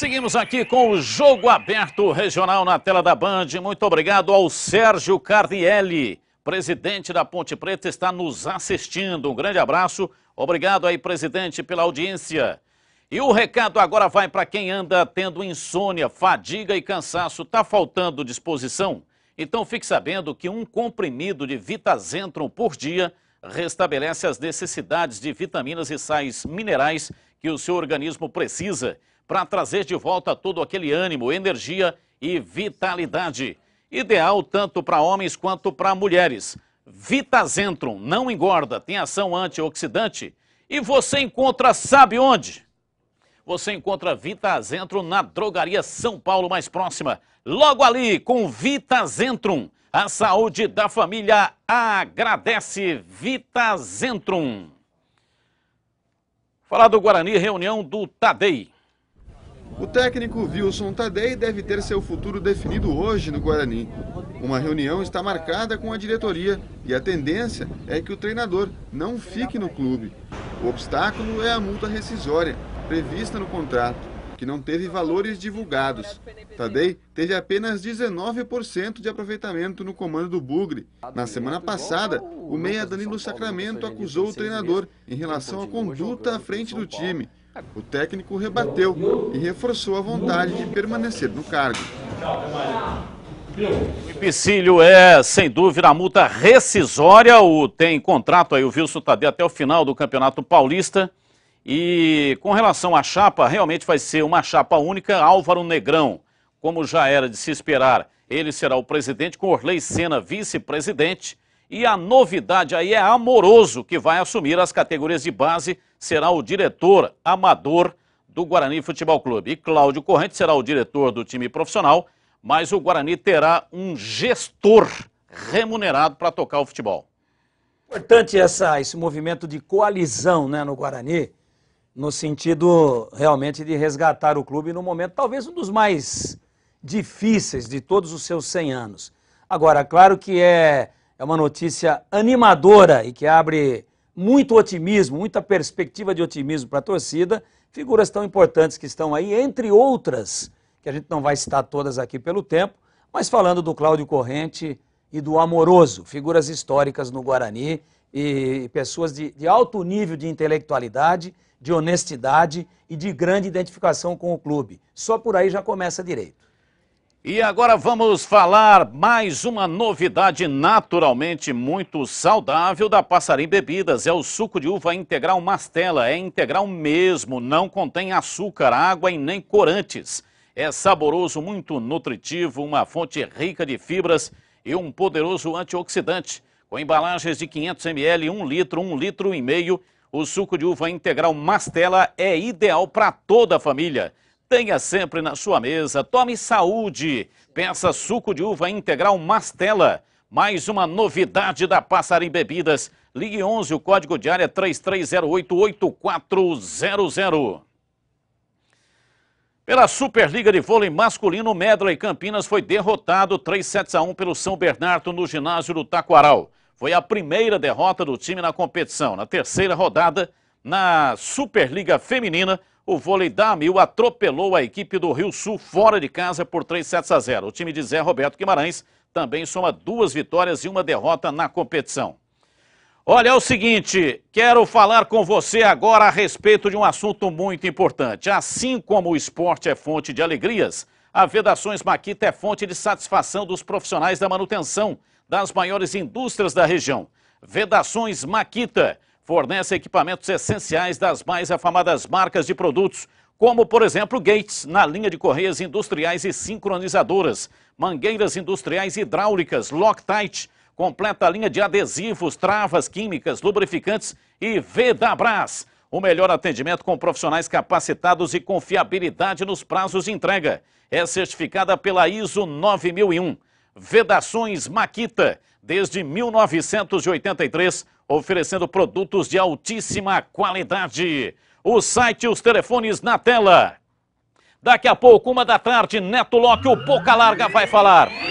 Seguimos aqui com o Jogo Aberto Regional na tela da Band. Muito obrigado ao Sérgio Carnielli, presidente da Ponte Preta, está nos assistindo. Um grande abraço. Obrigado aí, presidente, pela audiência. E o recado agora vai para quem anda tendo insônia, fadiga e cansaço. está faltando disposição? Então fique sabendo que um comprimido de Vitazentron por dia restabelece as necessidades de vitaminas e sais minerais que o seu organismo precisa para trazer de volta todo aquele ânimo, energia e vitalidade. Ideal tanto para homens quanto para mulheres. Vitazentrum não engorda, tem ação antioxidante e você encontra sabe onde? Você encontra Vitazentrum na drogaria São Paulo mais próxima. Logo ali com Vitazentrum. A saúde da família agradece Vitazentrum. Falar do Guarani, reunião do Tadei. O técnico Wilson Tadei deve ter seu futuro definido hoje no Guarani. Uma reunião está marcada com a diretoria e a tendência é que o treinador não fique no clube. O obstáculo é a multa rescisória, prevista no contrato, que não teve valores divulgados. Tadei teve apenas 19% de aproveitamento no comando do Bugre. Na semana passada, o meia Danilo Sacramento acusou o treinador em relação à conduta à frente do time o técnico rebateu e reforçou a vontade de permanecer no cargo. O empecilho é, sem dúvida, a multa rescisória. O, tem contrato aí o Wilson Tadeu até o final do Campeonato Paulista. E com relação à chapa, realmente vai ser uma chapa única, Álvaro Negrão. Como já era de se esperar, ele será o presidente, com Orley Senna vice-presidente. E a novidade aí é Amoroso, que vai assumir as categorias de base, será o diretor amador do Guarani Futebol Clube. E Cláudio Corrente será o diretor do time profissional, mas o Guarani terá um gestor remunerado para tocar o futebol. Importante essa, esse movimento de coalizão né, no Guarani, no sentido realmente de resgatar o clube no momento talvez um dos mais difíceis de todos os seus 100 anos. Agora, claro que é é uma notícia animadora e que abre muito otimismo, muita perspectiva de otimismo para a torcida. Figuras tão importantes que estão aí, entre outras, que a gente não vai citar todas aqui pelo tempo, mas falando do Cláudio Corrente e do Amoroso, figuras históricas no Guarani e pessoas de, de alto nível de intelectualidade, de honestidade e de grande identificação com o clube. Só por aí já começa direito. E agora vamos falar mais uma novidade naturalmente muito saudável da Passarim Bebidas. É o suco de uva integral Mastela. É integral mesmo, não contém açúcar, água e nem corantes. É saboroso, muito nutritivo, uma fonte rica de fibras e um poderoso antioxidante. Com embalagens de 500 ml, 1 litro, 1 litro e meio, o suco de uva integral Mastela é ideal para toda a família. Tenha sempre na sua mesa, tome saúde. Peça suco de uva integral Mastela. Mais uma novidade da Passarim Bebidas. Ligue 11, o código de área é 33088400. Pela Superliga de Vôlei Masculino, Medley Campinas foi derrotado 3 sets a 1 pelo São Bernardo no ginásio do Taquaral. Foi a primeira derrota do time na competição. Na terceira rodada, na Superliga Feminina, o vôlei Mil atropelou a equipe do Rio Sul fora de casa por 3 sets a 0. O time de Zé Roberto Guimarães também soma duas vitórias e uma derrota na competição. Olha, é o seguinte, quero falar com você agora a respeito de um assunto muito importante. Assim como o esporte é fonte de alegrias, a Vedações Maquita é fonte de satisfação dos profissionais da manutenção das maiores indústrias da região. Vedações Maquita fornece né, equipamentos essenciais das mais afamadas marcas de produtos, como, por exemplo, Gates, na linha de correias industriais e sincronizadoras, mangueiras industriais hidráulicas, Loctite, completa a linha de adesivos, travas químicas, lubrificantes e Vedabras. O melhor atendimento com profissionais capacitados e confiabilidade nos prazos de entrega. É certificada pela ISO 9001. Vedações Maquita, desde 1983, oferecendo produtos de altíssima qualidade. O site e os telefones na tela. Daqui a pouco, uma da tarde, Neto Locke, o Boca Larga vai falar.